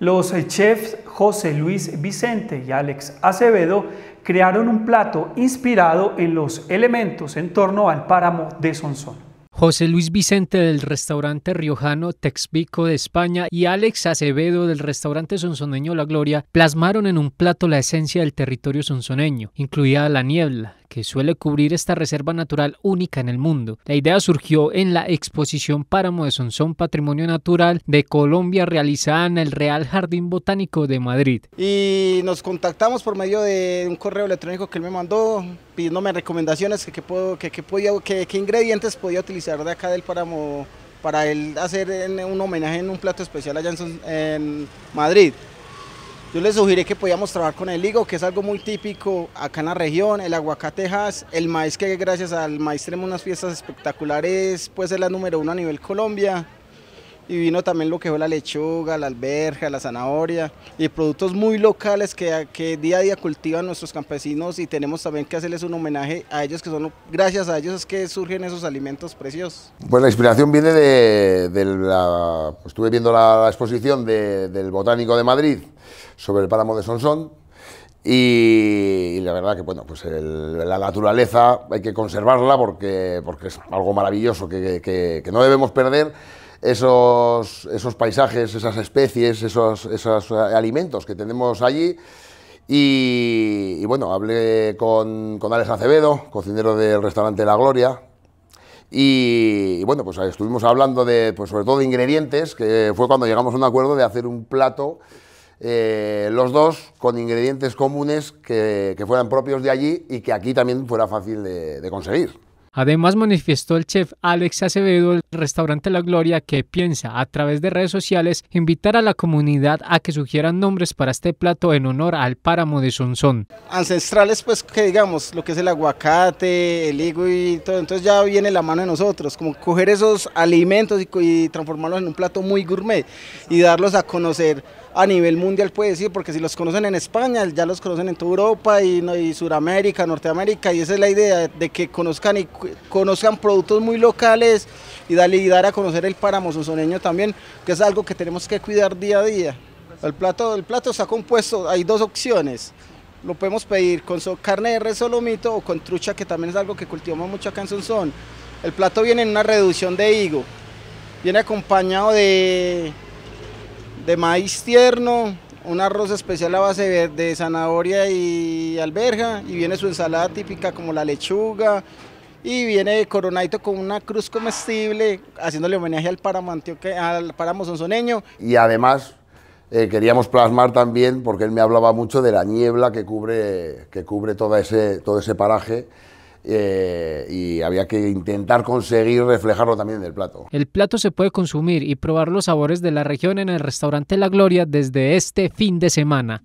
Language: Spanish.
Los chefs José Luis Vicente y Alex Acevedo crearon un plato inspirado en los elementos en torno al páramo de Sonsón. José Luis Vicente del restaurante riojano Texbico de España y Alex Acevedo del restaurante sonsoneño La Gloria plasmaron en un plato la esencia del territorio sonsoneño, incluida la niebla, que suele cubrir esta reserva natural única en el mundo. La idea surgió en la exposición Páramo de Sonsón Patrimonio Natural de Colombia realizada en el Real Jardín Botánico de Madrid. Y nos contactamos por medio de un correo electrónico que él me mandó pidiéndome recomendaciones que, puedo, que, ingredientes podía utilizar de acá del páramo para él hacer un homenaje en un plato especial allá en, en Madrid. Yo les sugiré que podíamos trabajar con el higo, que es algo muy típico acá en la región, el aguacatejas, el maíz que gracias al maíz tenemos unas fiestas espectaculares, pues es la número uno a nivel Colombia y vino también lo que fue la lechuga, la alberja, la zanahoria y productos muy locales que, día a día cultivan nuestros campesinos y tenemos también que hacerles un homenaje a ellos que son, gracias a ellos es que surgen esos alimentos preciosos. Pues la inspiración viene de, la, pues estuve viendo la, exposición del Botánico de Madrid sobre el páramo de Sonsón, y, la verdad que bueno, pues la naturaleza hay que conservarla porque, porque es algo maravilloso que, que, que no debemos perder esos, paisajes, esas especies, esos, eh, alimentos que tenemos allí. Y, bueno, hablé con, con Acevedo, cocinero del restaurante La Gloria, y, bueno, pues estuvimos hablando de, pues sobre todo de ingredientes, que fue cuando llegamos a un acuerdo de hacer un plato, eh, los dos, con ingredientes comunes que, fueran propios de allí y que aquí también fuera fácil de conseguir. Además manifestó el chef Alex Acevedo del restaurante La Gloria que piensa a través de redes sociales invitar a la comunidad a que sugieran nombres para este plato en honor al páramo de Sonsón. Ancestrales pues que digamos lo que es el aguacate, el higo y todo, entonces ya viene la mano de nosotros, como coger esos alimentos y, transformarlos en un plato muy gourmet y darlos a conocer a nivel mundial puede decir, porque si los conocen en España, ya los conocen en toda Europa y, y Suramérica, Norteamérica, y esa es la idea de que conozcan y, conozcan productos muy locales y, darle, y dar a conocer el páramo sosoneño también, que es algo que tenemos que cuidar día a día. El plato, el plato está compuesto, hay dos opciones. Lo podemos pedir con su carne de res o con trucha, que también es algo que cultivamos mucho acá en Sonsón. El plato viene en una reducción de higo, viene acompañado de, de maíz tierno, un arroz especial a base de, de zanahoria y alberja, y viene su ensalada típica como la lechuga, y viene coronadito con una cruz comestible, haciéndole homenaje al páramo, al Y además eh, queríamos plasmar también, porque él me hablaba mucho de la niebla que cubre, que cubre todo, ese, todo ese paraje, eh, y había que intentar conseguir reflejarlo también en el plato. El plato se puede consumir y probar los sabores de la región en el restaurante La Gloria desde este fin de semana.